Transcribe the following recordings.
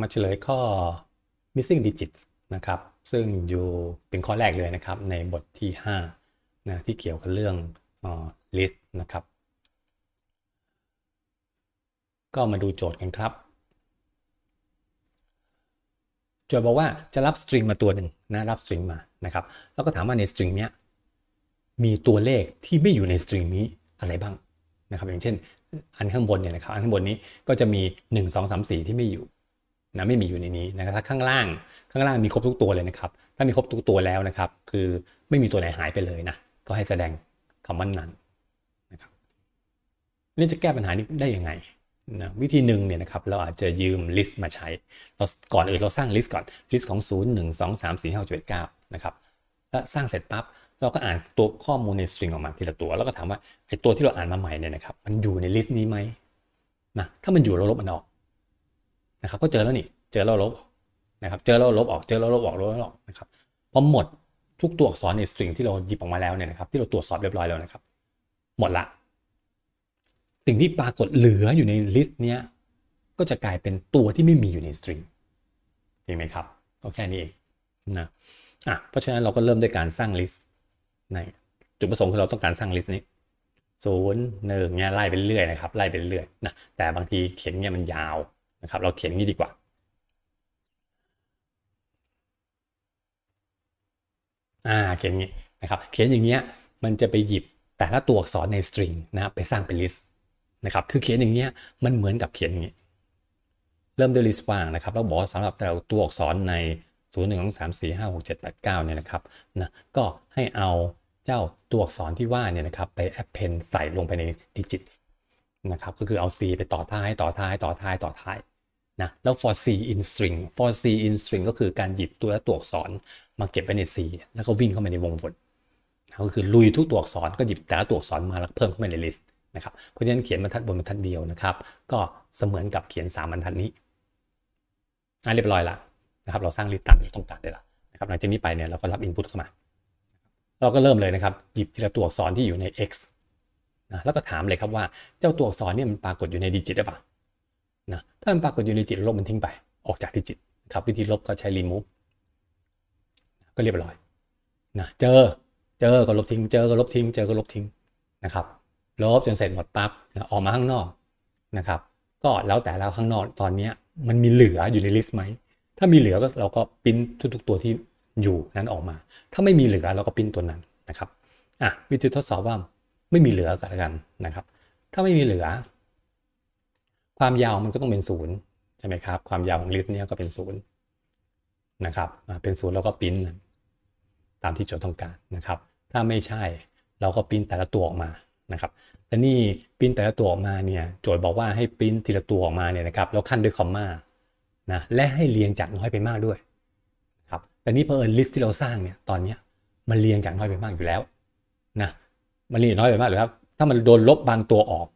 มาเฉลยข้อ missing digits นะครับซึ่งอยู่เป็นข้อแรกเลยนะครับในบทที่5นะที่เกี่ยวกับเรื่องออ list นะครับก็มาดูโจทย์กันครับโจทย์บอกว่าจะรับสตริงมาตัวหนึ่งนะรับสตริงมานะครับแล้วก็ถามว่าในสตริงเนี้ย มีตัวเลขที่ไม่อยู่ในสตริงนี้อะไรบ้างนะครับอย่างเช่นอันข้างบนเนี่ยนะครับอันข้างบนนี้ก็จะมี 1 2 3 4ที่ไม่อยู่นะไม่มีอยู่ในนี้นะครับ ถ้าข้างล่างข้างล่างมีครบทุกตัวเลยนะครับ ถ้ามีครบทุกตัวแล้วนะครับ คือไม่มีตัวไหนหายไปเลยนะ ก็ให้แสดงคำว่านั้นนะครับนี่จะแก้ปัญหานี้ได้ยังไงนะวิธีหนึ่งเนี่ยนะครับเราอาจจะยืมลิสต์มาใช้เราก่อนอื่นเราสร้างลิสต์ก่อนลิสต์ของ 0 1 2 3 4 5 7 9นะครับแล้วสร้างเสร็จปั๊บ เราก็อ่านตัวข้อมูลในสตริงออกมาทีละตัวแล้วก็ถามว่าไอ้ตัวที่เราอ่านมาใหม่เนี่ยนะครับมันอยู่ในลิสต์นี้ไหมนะถ้ามันอยู่เราลบมันออกนะครับก็เจอแล้วนี่เจอแล้วลบนะครับ เจอแล้วลบออก เจอแล้วลบออก ลบแล้วออกนะครับ พอหมดทุกตัวอักษรในสตริงที่เราหยิบออกมาแล้วเนี่ยนะครับ ที่เราตรวจสอบเรียบร้อยแล้วนะครับ หมดละ สิ่งที่ปรากฏเหลืออยู่ในลิสต์เนี้ย ก็จะกลายเป็นตัวที่ไม่มีอยู่ในสตริงจริงไหมครับ ก็แค่นี้เองนะ อ่ะ เพราะฉะนั้นเราก็เริ่มด้วยการสร้างลิสต์ในจุดประสงค์คือเราต้องการสร้างลิสต์นี้ศูนย์หนึ่งเนี่ยไล่ไปเรื่อยนะครับ ไล่ไปเรื่อยนะ แต่บางทีเขียนเนี่ยมันยาวนะครับ เราเขียนงี้ดีกว่าอ่าเขียนอย่างนี้นะครับเขียนอย่างเงี้ยมันจะไปหยิบแต่ละตัวอักษรในสตริงนะไปสร้างเป็นลิสต์นะครับคือเขียนอย่างเงี้ยมันเหมือนกับเขียนอย่างนี้ เริ่มด้วยลิสต์ว่างนะครับแล้วบอกสำหรับแต่ละตัวอักษรใน 0 1 2 3 4 5 6 7 8 9เนี่ยนะครับนะก็ให้เอาเจ้าตัวอักษรที่ว่าเนี่ยนะครับไป append ใส่ลงไปในดิจิตนะครับก็คือเอา C ไปต่อท้ายต่อท้าย ต่อท้ายต่อท้ายนะแล้ว for C in string for C in string ก็คือการหยิบตัวตัวอักษรมาเก็บไว้ใน C แล้วก็วิ่งเข้ามาในวงวนก็คือลุยทุกตัวอักษรก็หยิบแต่ละตัวอักษรมาแล้วเพิ่มเข้าไปในลิสต์นะครับเพราะฉะนั้นเขียนบรรทัดบนบรรทัดเดียวนะครับก็เสมือนกับเขียน3บรรทัดนี้อ่ะเรียบร้อยละนะครับเราสร้างลิสต์ตามที่ต้องการได้ละนะครับหลังจากนี้ไปเนี่ยเราก็รับ input เข้ามา เราก็เริ่มเลยนะครับหยิบทีละตัวอักษรที่อยู่ใน x นะแล้วก็ถามเลยครับว่าเจ้าตัวอักษรเนี่ยมันปรากฏอยู่ในดิจิตหรือเปล่านะถ้ามันปรากฏอยู่ในจิตลบมันทิ้งไปออกจากที่จิตครับ วิธีลบก็ใช้รีมูฟก็เรียบร้อยนะเจอ เจอก็ลบทิ้ง เจอก็ลบทิ้ง เจอก็ลบทิ้งนะครับลบจนเสร็จหมดปั๊บนะออกมาข้างนอกนะครับ ก็แล้วแต่เราข้างนอกตอนนี้มันมีเหลืออยู่ในลิสต์ไหม ถ้ามีเหลือก็เราก็ปิ้นทุก ๆ ตัวที่อยู่นั้นออกมา ถ้าไม่มีเหลือเราก็ปิ้นตัวนั้นนะครับอ่ะวิธีทดสอบว่า ไม่มีเหลือกันกันนะครับ ถ้าไม่มีเหลือความยาวมันก็ต้องเป็นศูนย์ใช่ไหมครับความยาวของลิสต์เนี่ยก็เป็นศูนย์นะครับเป็นศูนย์แล้วก็ปิ้นตามที่โจทย์ต้องการนะครับ ถ้าไม่ใช่เราก็ปิ้นแต่ละตัวออกมานะครับแต่นี่ปิ้นแต่ละตัวออกมาเนี่ยโจทย์บอกว่าให้ปิ้นทีละตัวออกมาเนี่ยนะครับแล้วขั้นด้วยคอมมานะและให้เรียงจากน้อยไปมากด้วยครับแต่นี่เพอเอิญลิสต์ที่เราสร้างเนี่ยตอนนี้มันเรียงจากน้อยไปมากอยู่แล้วนะมันเรียงน้อยไปมากหรือครับถ้ามันโดนลบบางตัวออก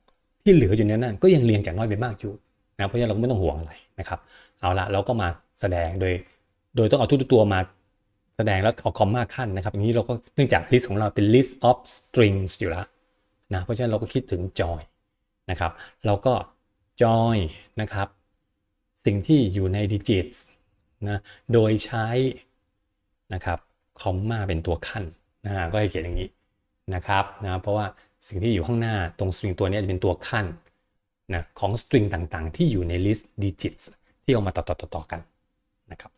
ที่เหลืออยู่ในนั้นก็ยังเรียงจากน้อยไปมากอยู่นะเพราะฉะนั้นเราไม่ต้องห่วงอะไรนะครับเอาละเราก็มาแสดงโดยโดยต้องเอาทุกตัวมาแสดงแล้วเอาคอมมาขั้นนะครับอย่างนี้เราก็เนื่องจากลิสต์ของเราเป็น list of strings อยู่แล้วนะเพราะฉะนั้นเราก็คิดถึง join นะครับเราก็ join นะครับสิ่งที่อยู่ใน digits นะโดยใช้นะครับคอมมาเป็นตัวขั้นนะก็ให้เขียนอย่างนี้นะครับนะเพราะว่าสิ่งที่อยู่ข้างหน้าตรงสตริงตัวนี้จะเป็นตัวขั้นนะของสตริงต่างๆ ที่อยู่ในลิสต์ดิจิตที่เอามาต่อๆกันนะครับ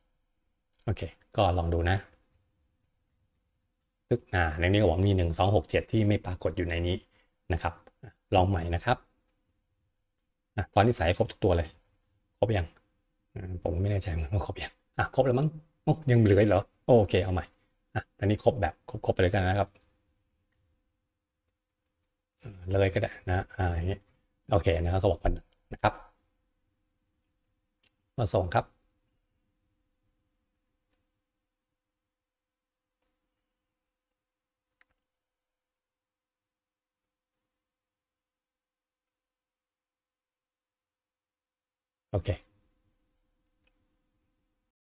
โอเค ก็ลองดูนะึกอ่าในนี้ก็บอกมี 1 2 6 7ที่ไม่ปรากฏอยู่ในนี้นะครับ ลองใหม่นะครับนะตอนนี้ใส่ครบทุกตัวเลย ครบยังผมไม่แน่ใจมันครบยังอ่ะครบแล้วมั้งโอ้ยังเหลือเหรอ โอเคเอาใหม่อ่ะตอนนี้ครบแบบครบๆไปเลยกันนะครับเลยก็ได้นะ อ่าเงี้ยโอเคนะครับเขาบอกกันนะครับ มาส่งครับโอเค